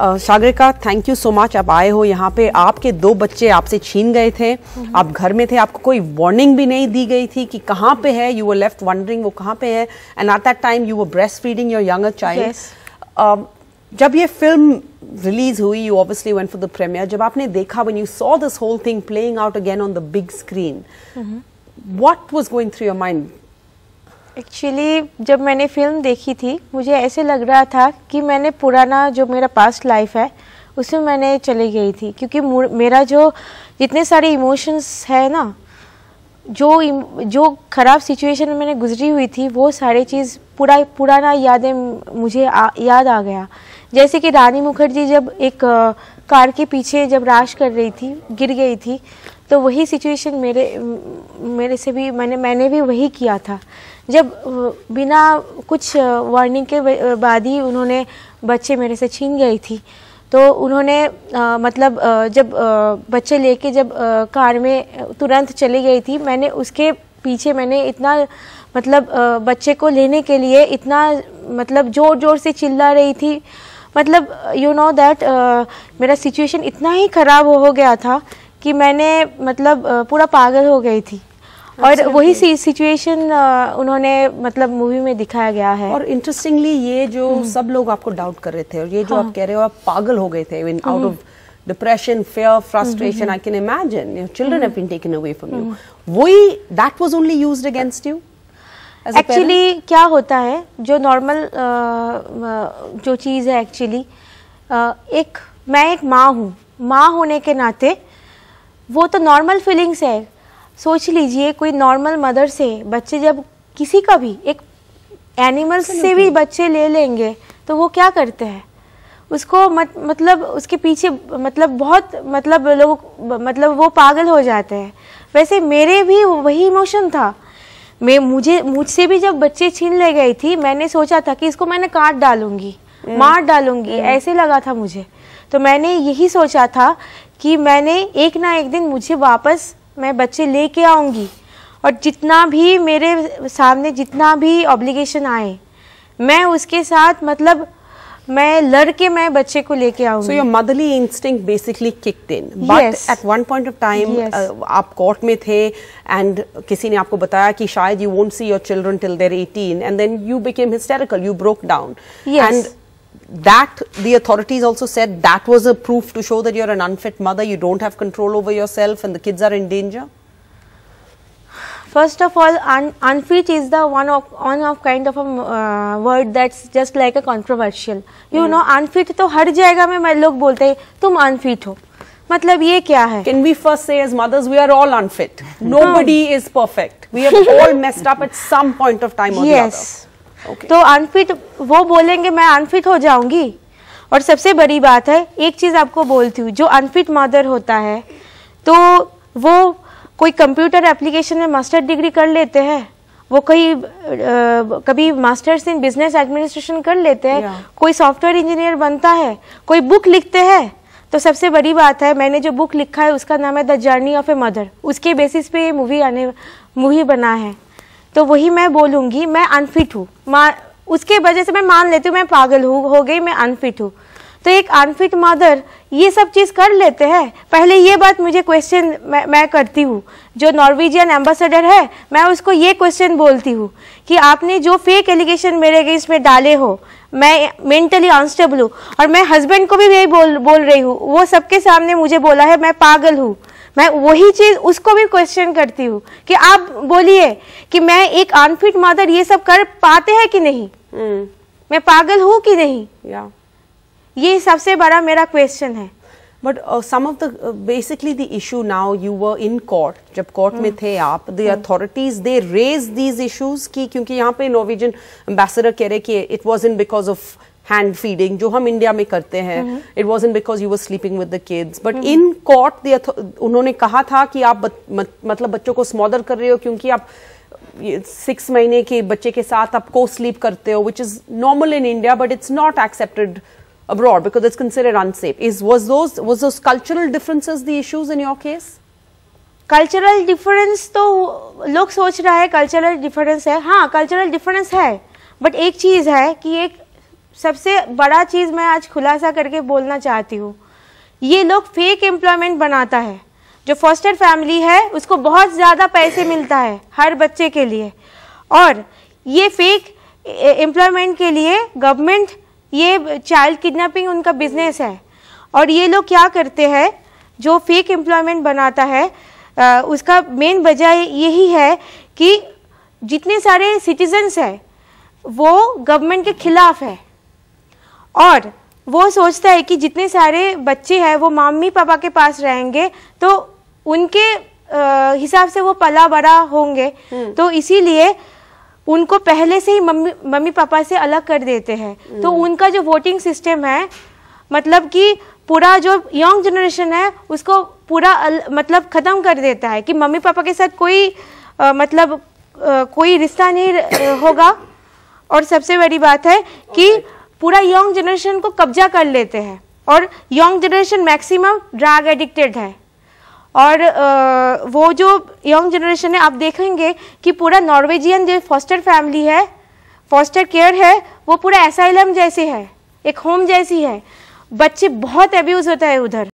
सागर का thank you so much आप आए हो यहाँ पे आपके दो बच्चे आपसे छीन गए थे आप घर में थे आपको कोई वार्निंग भी नहीं दी गई थी कि कहाँ पे है यू वर लेफ्ट वंडरिंग वो कहाँ पे है and at that time you were breast feeding your younger child जब ये फिल्म रिलीज हुई you obviously went for the premiere जब आपने देखा when you saw this whole thing playing out again on the big screen what was going through your mind actually जब मैंने film देखी थी मुझे ऐसे लग रहा था कि मैंने पुराना जो मेरा पास्ट लाइफ है उसमें मैंने चली गई थी क्योंकि मेरा जो जितने सारे इमोशंस है ना जो जो ख़राब सिचुएशन में मैंने गुजरी हुई थी वो सारी चीज़ पूरा पुराना यादें मुझे आ, याद आ गया जैसे कि रानी मुखर्जी जब एक कार के पीछे जब राश कर रही थी गिर गई थी तो वही सिचुएशन मेरे मेरे से भी मैंने मैंने भी वही किया था जब बिना कुछ वार्निंग के बाद ही उन्होंने बच्चे मेरे से छीन गई थी तो उन्होंने आ, मतलब आ, जब आ, बच्चे लेके जब आ, कार में तुरंत चली गई थी मैंने उसके पीछे मैंने इतना मतलब आ, बच्चे को लेने के लिए इतना मतलब ज़ोर ज़ोर से चिल्ला रही थी मतलब यू नो दैट मेरा सिचुएशन इतना ही ख़राब हो गया था कि मैंने मतलब पूरा पागल हो गई थी और अच्छा, वही सी सिचुएशन उन्होंने मतलब मूवी में दिखाया गया है और इंटरेस्टिंगली ये जो हम्म। सब लोग आपको डाउट कर रहे थे और ये जो हाँ। आप कह रहे हो आप पागल हो गए थे even out of depression fear frustration I can imagine your children have been taken away from you वही that was only used against you actually क्या होता है जो नॉर्मल जो चीज़ है एक्चुअली एक मैं एक माँ हूँ माँ होने के नाते वो तो नॉर्मल फीलिंग्स है सोच लीजिए कोई नॉर्मल मदर से बच्चे जब किसी का भी एक एनिमल से भी बच्चे ले लेंगे तो वो क्या करते हैं उसको मत, मतलब उसके पीछे मतलब बहुत मतलब लोग मतलब वो पागल हो जाते हैं वैसे मेरे भी वही इमोशन था मैं मुझे मुझसे भी जब बच्चे छीन ले गई थी मैंने सोचा था कि इसको मैंने काट डालूंगी हम्म। मार डालूंगी हम्म। ऐसे लगा था मुझे तो मैंने यही सोचा था कि मैंने एक ना एक दिन मुझे वापस मैं बच्चे लेके आऊँगी और जितना भी मेरे सामने जितना भी ऑब्लिगेशन आए मैं उसके साथ मतलब मैं लड़के मैं बच्चे को लेके आऊंगी so your motherly instinct basically kick in but at one point of time आप कोर्ट में थे एंड किसी ने आपको बताया कि शायद you won't see your children till their 18 and then you became hysterical you broke down and that the authorities also said that was a proof to show that you're an unfit mother, you don't have control over yourself and the kids are in danger? First of all, un unfit is the one of one of kind of a uh, word that's just like a controversial. You mm. know, unfit तो हर जगह में लोग बोलते हैं तुम unfit हो. मतलब ये क्या है can we first say as mothers we are all unfit nobody is perfect we have all messed up at some point of time Yes. तो अनफिट वो बोलेंगे मैं अनफिट हो जाऊंगी और सबसे बड़ी बात है एक चीज़ आपको बोलती हूँ जो अनफिट मदर होता है तो वो कोई कंप्यूटर एप्लीकेशन में मास्टर डिग्री कर लेते हैं वो कहीं कभी मास्टर्स इन बिजनेस एडमिनिस्ट्रेशन कर लेते हैं कोई सॉफ्टवेयर इंजीनियर बनता है कोई बुक लिखते हैं तो सबसे बड़ी बात है मैंने जो बुक लिखा है उसका नाम है the journey of a mother उसके बेसिस पे ये मूवी आने मूवी बना है तो वही मैं बोलूँगी मैं अनफिट हूँ माँ उसके वजह से मैं मान लेती हूँ मैं पागल हूँ हो गई मैं अनफिट हूँ तो एक अनफिट मदर ये सब चीज़ कर लेते हैं पहले ये बात मुझे क्वेश्चन मैं, मैं करती हूँ जो नॉर्वेजियन एम्बेसडर है मैं उसको ये क्वेश्चन बोलती हूँ कि आपने जो फेक एलिगेशन मेरे अगेंस्ट में डाले हो मैं मेंटली अनस्टेबल हूँ और मैं हस्बैंड को भी यही बोल बोल रही हूँ वो सबके सामने मुझे बोला है मैं पागल हूँ मैं वही चीज़ उसको भी क्वेश्चन करती हूँ कि आप बोलिए कि मैं एक अनफिट मदर ये सब कर पाते हैं कि नहीं hmm. मैं पागल हूँ कि नहीं yeah. ये सबसे बड़ा मेरा क्वेश्चन है but some of the basically the issue now you were in court जब कोर्ट में हम्म। थे आप the authorities they raise these issues की क्योंकि यहाँ पे नोविजन एम्बेसडर कह रहे कि it was in because of hand feeding जो हम इंडिया में करते हैं it was in because you were sleeping with the kids but in cot उन्होंने कहा था कि आप बत, मत, मतलब बच्चों को स्मॉदर कर रहे हो क्योंकि आप सिक्स महीने के बच्चे के साथ आप को स्लीप करते हो which is normal in India but it's not accepted abroad because it's considered unsafe is was those was those cultural differences the issues in your case cultural difference तो लोग सोच रहा है कल्चरल डिफरेंस है हाँ cultural difference है but एक चीज़ है कि एक सबसे बड़ा चीज़ मैं आज खुलासा करके बोलना चाहती हूँ ये लोग फेक एम्प्लॉयमेंट बनाता है जो फॉस्टर फैमिली है उसको बहुत ज़्यादा पैसे मिलता है हर बच्चे के लिए और ये फेक एम्प्लॉयमेंट के लिए गवर्नमेंट ये चाइल्ड किडनैपिंग उनका बिजनेस है और ये लोग क्या करते हैं जो फेक एम्प्लॉयमेंट बनाता है आ, उसका मेन वजह यही है कि जितने सारे सिटीजन्स हैं वो गवर्नमेंट के खिलाफ है और वो सोचता है कि जितने सारे बच्चे हैं वो मम्मी पापा के पास रहेंगे तो उनके हिसाब से वो पला बड़ा होंगे हम्म। तो इसीलिए उनको पहले से ही मम्मी मम्मी पापा से अलग कर देते हैं हम्म। तो उनका जो वोटिंग सिस्टम है मतलब कि पूरा जो यंग जनरेशन है उसको पूरा मतलब ख़त्म कर देता है कि मम्मी पापा के साथ कोई आ, मतलब आ, कोई रिश्ता नहीं होगा और सबसे बड़ी बात है कि पूरा यंग जनरेशन को कब्जा कर लेते हैं और young generation maximum drug addicted है और वो जो यंग जनरेशन है आप देखेंगे कि पूरा नॉर्वेजियन जो फॉस्टर फैमिली है फॉस्टर केयर है वो पूरा एसाइलम जैसी है एक होम जैसी है बच्चे बहुत एब्यूज़ होता है उधर